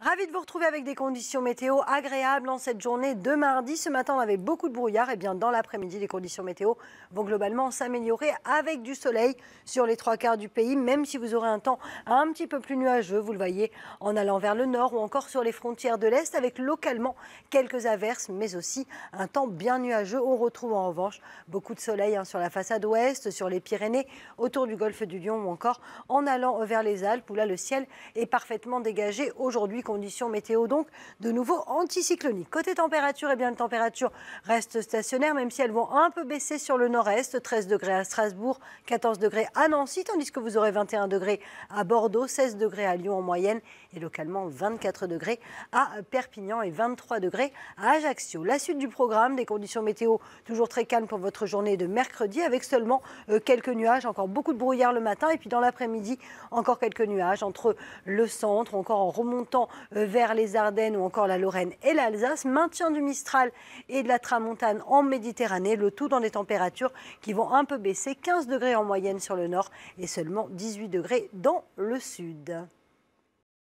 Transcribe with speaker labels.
Speaker 1: Ravi de vous retrouver avec des conditions météo agréables en cette journée de mardi. Ce matin, on avait beaucoup de brouillard. Et eh bien, dans l'après-midi, les conditions météo vont globalement s'améliorer avec du soleil sur les trois quarts du pays, même si vous aurez un temps un petit peu plus nuageux. Vous le voyez en allant vers le nord ou encore sur les frontières de l'Est, avec localement quelques averses, mais aussi un temps bien nuageux. On retrouve en revanche beaucoup de soleil hein, sur la façade ouest, sur les Pyrénées, autour du golfe du Lion ou encore en allant vers les Alpes, où là, le ciel est parfaitement dégagé aujourd'hui conditions météo donc de nouveau anticycloniques. Côté température, eh bien, les températures restent stationnaires, même si elles vont un peu baisser sur le nord-est. 13 degrés à Strasbourg, 14 degrés à Nancy, tandis que vous aurez 21 degrés à Bordeaux, 16 degrés à Lyon en moyenne et localement 24 degrés à Perpignan et 23 degrés à Ajaccio. La suite du programme, des conditions météo toujours très calmes pour votre journée de mercredi avec seulement euh, quelques nuages, encore beaucoup de brouillard le matin et puis dans l'après-midi encore quelques nuages entre le centre, encore en remontant euh, vers les Ardennes ou encore la Lorraine et l'Alsace, maintien du Mistral et de la Tramontane en Méditerranée, le tout dans des températures qui vont un peu baisser, 15 degrés en moyenne sur le nord et seulement 18 degrés dans le sud.